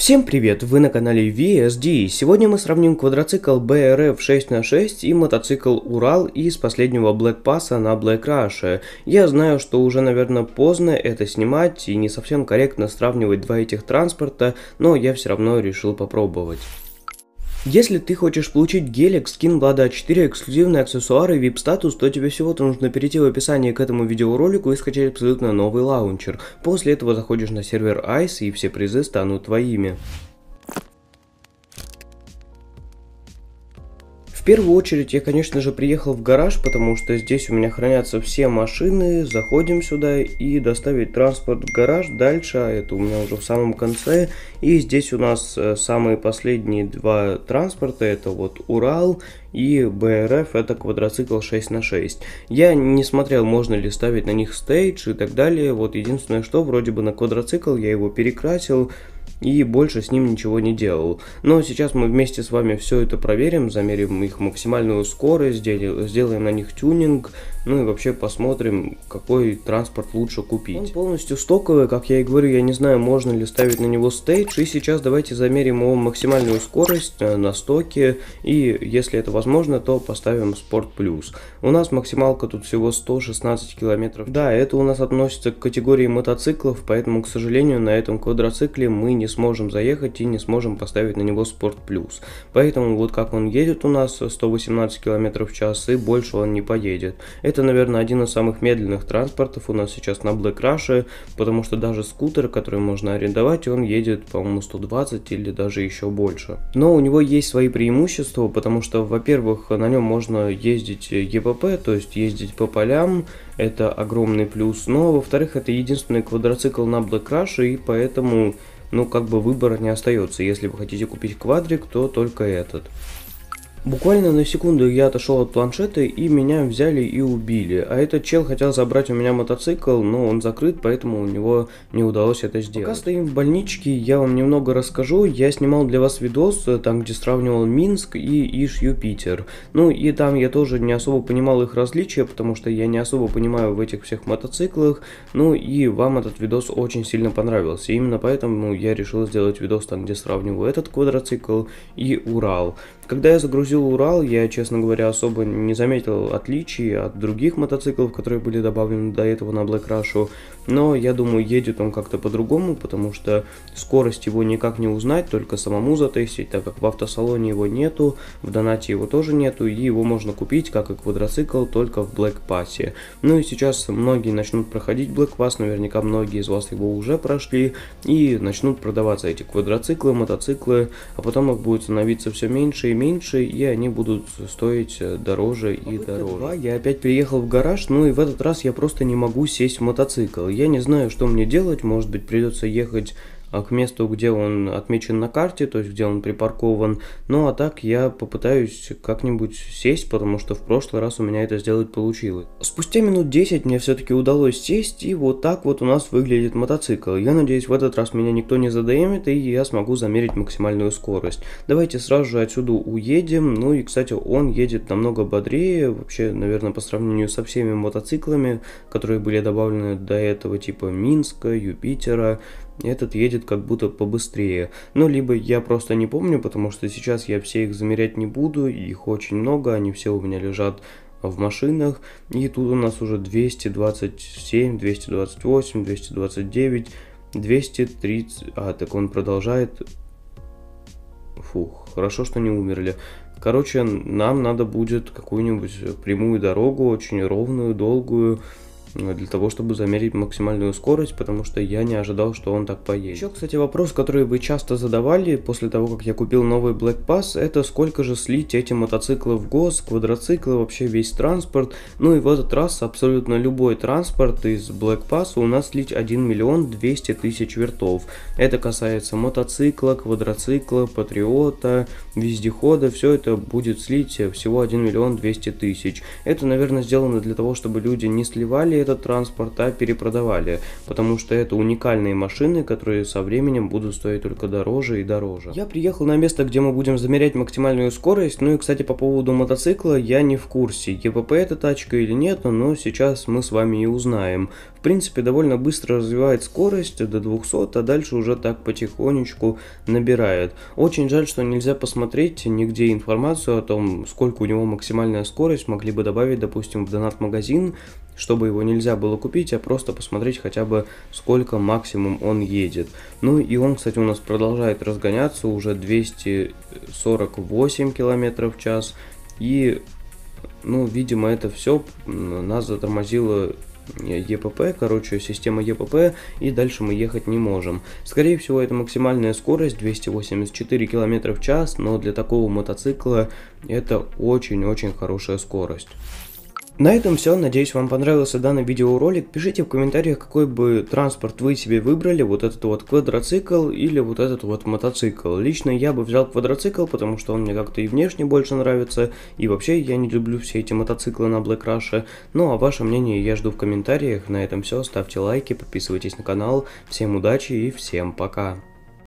Всем привет, вы на канале VSD. Сегодня мы сравним квадроцикл BRF 6x6 и мотоцикл Урал из последнего Black Pass на Black Rush. Я знаю, что уже, наверное, поздно это снимать и не совсем корректно сравнивать два этих транспорта, но я все равно решил попробовать. Если ты хочешь получить гелик, скин Влада 4, эксклюзивные аксессуары и VIP-статус, то тебе всего-то нужно перейти в описание к этому видеоролику и скачать абсолютно новый лаунчер. После этого заходишь на сервер ICE и все призы станут твоими. первую очередь я, конечно же, приехал в гараж, потому что здесь у меня хранятся все машины. Заходим сюда и доставить транспорт в гараж. Дальше, а это у меня уже в самом конце. И здесь у нас э, самые последние два транспорта. Это вот Урал и БРФ, это квадроцикл 6 на 6 Я не смотрел, можно ли ставить на них стейдж и так далее. Вот единственное, что вроде бы на квадроцикл я его перекрасил и больше с ним ничего не делал. Но сейчас мы вместе с вами все это проверим, замерим их максимальную скорость, сделаем на них тюнинг, ну и вообще посмотрим, какой транспорт лучше купить. Он полностью стоковый, как я и говорю, я не знаю, можно ли ставить на него стейдж. И сейчас давайте замерим его максимальную скорость э, на стоке. И если это возможно, то поставим спорт плюс. У нас максималка тут всего 116 километров. Да, это у нас относится к категории мотоциклов, поэтому, к сожалению, на этом квадроцикле мы не сможем заехать и не сможем поставить на него спорт плюс. Поэтому вот как он едет у нас 118 километров в час и больше он не поедет. Это, наверное, один из самых медленных транспортов у нас сейчас на Black Rush, потому что даже скутер, который можно арендовать, он едет, по-моему, 120 или даже еще больше. Но у него есть свои преимущества, потому что, во-первых, на нем можно ездить ЕПП, то есть ездить по полям, это огромный плюс, но, во-вторых, это единственный квадроцикл на Black Rush, и поэтому ну, как бы выбора не остается. Если вы хотите купить квадрик, то только этот. Буквально на секунду я отошел от планшета и меня взяли и убили. А этот чел хотел забрать у меня мотоцикл, но он закрыт, поэтому у него не удалось это сделать. Пока стоим в больничке, я вам немного расскажу. Я снимал для вас видос, э, там где сравнивал Минск и Иш Юпитер. Ну и там я тоже не особо понимал их различия, потому что я не особо понимаю в этих всех мотоциклах. Ну и вам этот видос очень сильно понравился. Именно поэтому я решил сделать видос там, где сравниваю этот квадроцикл и Урал. Когда я загрузил Урал, я, честно говоря, особо не заметил отличий от других мотоциклов, которые были добавлены до этого на Black Rush, но я думаю, едет он как-то по-другому, потому что скорость его никак не узнать, только самому затестить, так как в автосалоне его нету, в донате его тоже нету, и его можно купить, как и квадроцикл, только в Black Pass. Ну и сейчас многие начнут проходить Black Pass, наверняка многие из вас его уже прошли, и начнут продаваться эти квадроциклы, мотоциклы, а потом их будет становиться все меньше и меньше, и они будут стоить э, дороже и Попытка дороже. 2. Я опять приехал в гараж, ну и в этот раз я просто не могу сесть в мотоцикл. Я не знаю, что мне делать, может быть придется ехать а к месту, где он отмечен на карте, то есть где он припаркован. Ну а так я попытаюсь как-нибудь сесть, потому что в прошлый раз у меня это сделать получилось. Спустя минут 10 мне все-таки удалось сесть, и вот так вот у нас выглядит мотоцикл. Я надеюсь, в этот раз меня никто не задоемит, и я смогу замерить максимальную скорость. Давайте сразу же отсюда уедем. Ну и, кстати, он едет намного бодрее, вообще, наверное, по сравнению со всеми мотоциклами, которые были добавлены до этого, типа Минска, Юпитера, этот едет как будто побыстрее. Ну, либо я просто не помню, потому что сейчас я все их замерять не буду, их очень много, они все у меня лежат в машинах. И тут у нас уже 227, 228, 229, 230... А, так он продолжает... Фух, хорошо, что не умерли. Короче, нам надо будет какую-нибудь прямую дорогу, очень ровную, долгую, Э, для того, чтобы замерить максимальную скорость, потому что я не ожидал, что он так поедет. Еще, кстати, вопрос, который вы часто задавали после того, как я купил новый Black Pass, это сколько же слить эти мотоциклы в ГОС, квадроциклы, вообще весь транспорт. Ну и в этот раз абсолютно любой транспорт из Black Pass у нас слить 1 миллион 200 тысяч вертов. Это касается мотоцикла, квадроцикла, патриота, вездехода, все это будет слить всего 1 миллион 200 тысяч. Это, наверное, сделано для того, чтобы люди не сливали этот транспорт, а перепродавали, потому что это уникальные машины, которые со временем будут стоить только дороже и дороже. Я приехал на место, где мы будем замерять максимальную скорость, ну и, кстати, по поводу мотоцикла я не в курсе, ЕВП это тачка или нет, но сейчас мы с вами и узнаем. В принципе, довольно быстро развивает скорость до 200, а дальше уже так потихонечку набирает. Очень жаль, что нельзя посмотреть нигде информацию о том, сколько у него максимальная скорость, могли бы добавить, допустим, в донат-магазин, чтобы его не нельзя было купить, а просто посмотреть хотя бы сколько максимум он едет. Ну и он, кстати, у нас продолжает разгоняться уже 248 км в час. И, ну, видимо, это все нас затормозило э, ЕПП, короче, система ЕПП, и дальше мы ехать не можем. Скорее всего, это максимальная скорость 284 км в час, но для такого мотоцикла это очень-очень хорошая скорость. На этом все. Надеюсь, вам понравился данный видеоролик. Пишите в комментариях, какой бы транспорт вы себе выбрали. Вот этот вот квадроцикл или вот этот вот мотоцикл. Лично я бы взял квадроцикл, потому что он мне как-то и внешне больше нравится. И вообще, я не люблю все эти мотоциклы на Black Rush. Ну, а ваше мнение я жду в комментариях. На этом все. Ставьте лайки, подписывайтесь на канал. Всем удачи и всем пока.